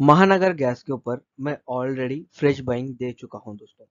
महानगर गैस के ऊपर मैं ऑलरेडी फ्रेश बाइंग दे चुका हूं दोस्तों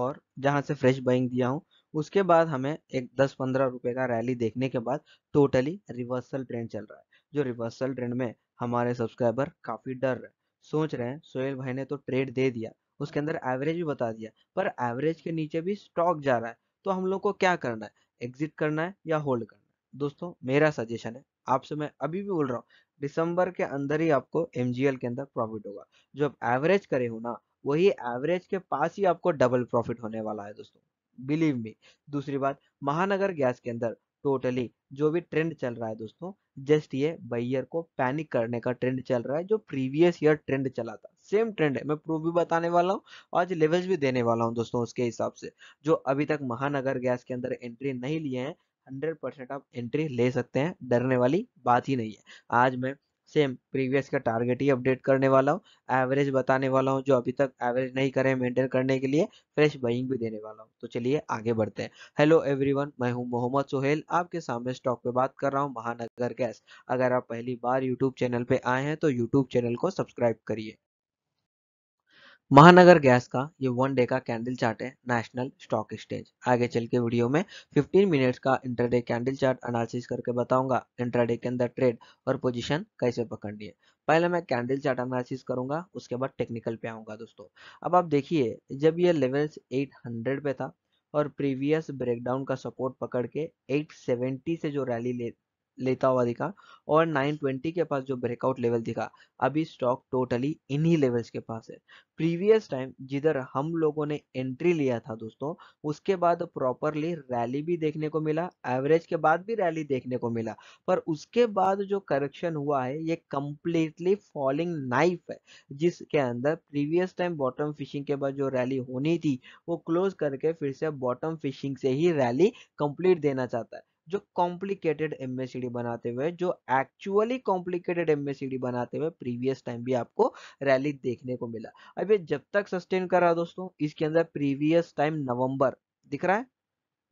और जहां से फ्रेश बाइंग दिया हूं उसके बाद हमें एक 10-15 रुपए का रैली देखने के बाद टोटली रिवर्सल ट्रेंड चल रहा है जो रिवर्सल ट्रेंड में हमारे सब्सक्राइबर काफ़ी डर रहे सोच रहे हैं सोहेल भाई ने तो ट्रेड दे दिया उसके अंदर एवरेज भी बता दिया पर एवरेज के नीचे भी स्टॉक जा रहा है तो हम लोग को क्या करना है एग्जिट करना है या होल्ड करना है दोस्तों मेरा सजेशन है आपसे मैं अभी भी बोल रहा हूँ दिसंबर के अंदर ही आपको एमजीएल के अंदर प्रॉफिट होगा जो आप एवरेज करे हो ना वही एवरेज के पास ही आपको डबल प्रॉफिट होने वाला है दोस्तों बिलीव मी दूसरी बात महानगर गैस के अंदर टोटली जो भी ट्रेंड चल रहा है दोस्तों जस्ट ये बैयर को पैनिक करने का ट्रेंड चल रहा है जो प्रीवियस ईयर ट्रेंड चला था सेम ट्रेंड है मैं प्रूफ भी बताने वाला हूँ आज लेवल्स भी देने वाला हूँ दोस्तों उसके हिसाब से जो अभी तक महानगर गैस के अंदर एंट्री नहीं लिए हैं हंड्रेड परसेंट आप एंट्री ले सकते हैं डरने वाली बात ही नहीं है आज मैं सेम प्रीवियस का टारगेट ही अपडेट करने वाला हूँ एवरेज बताने वाला हूँ जो अभी तक एवरेज नहीं करे मेंटेन करने के लिए फ्रेश बाइंग भी देने वाला हूँ तो चलिए आगे बढ़ते हैं हेलो एवरीवन मैं हूँ मोहम्मद सोहेल आपके सामने स्टॉक पे बात कर रहा हूँ महानगर गैस अगर आप पहली बार यूट्यूब चैनल पे आए हैं तो यूट्यूब चैनल को सब्सक्राइब करिए महानगर गैस का ये वन डे का कैंडल चार्ट है नेशनल स्टॉक एक्सचेंज आगे चल के वीडियो में 15 मिनट्स का इंटरडे कैंडल चार्ट एनालिसिस करके बताऊंगा इंटरडे के अंदर ट्रेड और पोजीशन कैसे पकड़नी है पहले मैं कैंडल चार्ट एनालिसिस करूंगा उसके बाद टेक्निकल पे आऊंगा दोस्तों अब आप देखिए जब ये लेवल्स एट पे था और प्रीवियस ब्रेकडाउन का सपोर्ट पकड़ के 870 से जो रैली लेता हुआ दिखा और 920 के पास जो ब्रेकआउट लेवल दिखा अभी स्टॉक टोटली इन्हीं लेवल्स के पास है प्रीवियस टाइम जिधर हम लोगों ने एंट्री लिया था दोस्तों उसके बाद प्रॉपरली रैली भी देखने को मिला एवरेज के बाद भी रैली देखने को मिला पर उसके बाद जो करेक्शन हुआ है ये कंप्लीटली फॉलिंग नाइफ है जिसके अंदर प्रीवियस टाइम बॉटम फिशिंग के बाद जो रैली होनी थी वो क्लोज करके फिर से बॉटम फिशिंग से ही रैली कंप्लीट देना चाहता है जो कॉम्प्लिकेटेड एमएसीडी बनाते हुए जो एक्चुअली कॉम्प्लिकेटेड एमएसीडी बनाते हुए प्रीवियस टाइम भी आपको रैली देखने को मिला अब ये जब तक सस्टेन कर रहा दोस्तों इसके अंदर प्रीवियस टाइम नवंबर दिख रहा है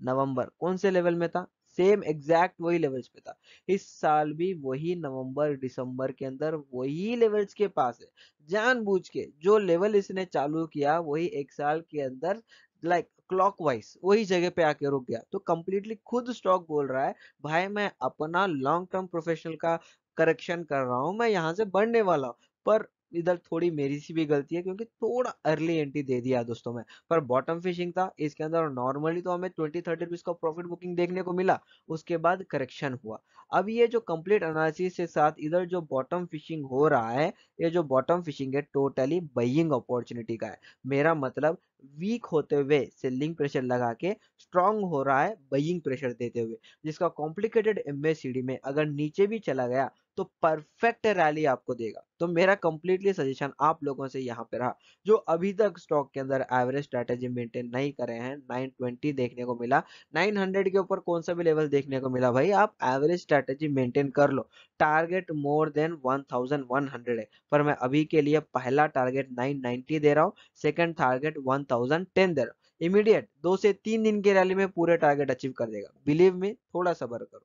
नवंबर कौन से लेवल में था सेम एग्जैक्ट वही लेवल्स पे था इस साल भी वही नवंबर दिसंबर के अंदर वही लेवल्स के पास है जानबूझ के जो लेवल इसने चालू किया वही एक साल के अंदर लाइक क्लॉक वाइज वही जगह पे आके रुक गया तो कंप्लीटली खुद स्टॉक बोल रहा है भाई मैं अपना लॉन्ग टर्म प्रोफेशनल का करेक्शन कर रहा हूँ मैं यहाँ से बढ़ने वाला हूँ पर इधर थोड़ी मेरी सी भी गलती है क्योंकि थोड़ा अर्ली एंट्री दे दिया दोस्तों में पर बॉटम फिशिंग था इसके अंदर नॉर्मली तो हमें ट्वेंटी थर्टी रुपीज का प्रॉफिट बुकिंग देखने को मिला उसके बाद करेक्शन हुआ अब ये जो कंप्लीट एनालिसिस के साथ इधर जो बॉटम फिशिंग हो रहा है ये जो बॉटम फिशिंग है टोटली बइंग अपॉर्चुनिटी का है मेरा मतलब वीक होते हुए सेलिंग प्रेशर लगा के स्ट्रांग हो रहा है बइंग प्रेशर देते हुए जिसका कॉम्प्लिकेटेड एमएसीडी में अगर नीचे भी चला गया तो परफेक्ट रैली आपको देगा तो मेरा कंप्लीटली सजेशन आप लोगों से यहाँ पे रहा जो अभी तक स्टॉक के अंदर एवरेज स्ट्रेटेजी मेंटेन नहीं करे हैं 920 देखने को मिला 900 के ऊपर कौन सा भी लेवल देखने को मिला भाई आप एवरेज स्ट्रेटेजी मेंटेन कर लो टारगेट मोर देन 1100 है पर मैं अभी के लिए पहला टारगेट 990 दे रहा हूँ सेकेंड टारगेट 1010 दे रहा हूँ इमीडिएट दो से तीन दिन की रैली में पूरे टारगेट अचीव कर देगा बिलीव में थोड़ा सबर करो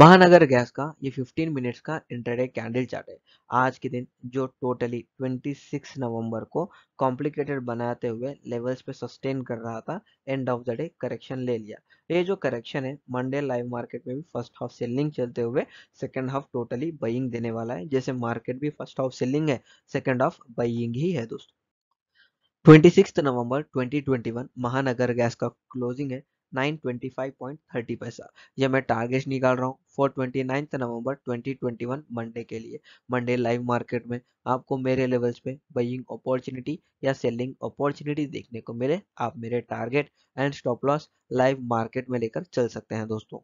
महानगर गैस का ये 15 मिनट्स का इंटरडे कैंडल चार्ट है आज के दिन जो टोटली 26 नवंबर को कॉम्प्लिकेटेड बनाते हुए लेवल्स पे सस्टेन कर रहा था end of the day correction ले लिया ये जो करेक्शन है मंडे लाइव मार्केट में भी फर्स्ट हाफ सेलिंग चलते हुए सेकंड हाफ टोटली बाइंग देने वाला है जैसे मार्केट भी फर्स्ट हाफ सेलिंग है सेकंड हाफ बाइंग ही है दोस्तों 26 नवंबर 2021 महानगर गैस का क्लोजिंग है 9.25.30 पैसा ये मैं टारगेट निकाल रहा हूँ for twenty ninth November twenty twenty one Monday के लिए मंडे लाइव मार्केट में आपको मेरे लेवल्स पे बइंग अपॉर्चुनिटी या सेलिंग अपॉर्चुनिटी देखने को मिले आप मेरे target and stop loss live market में लेकर चल सकते हैं दोस्तों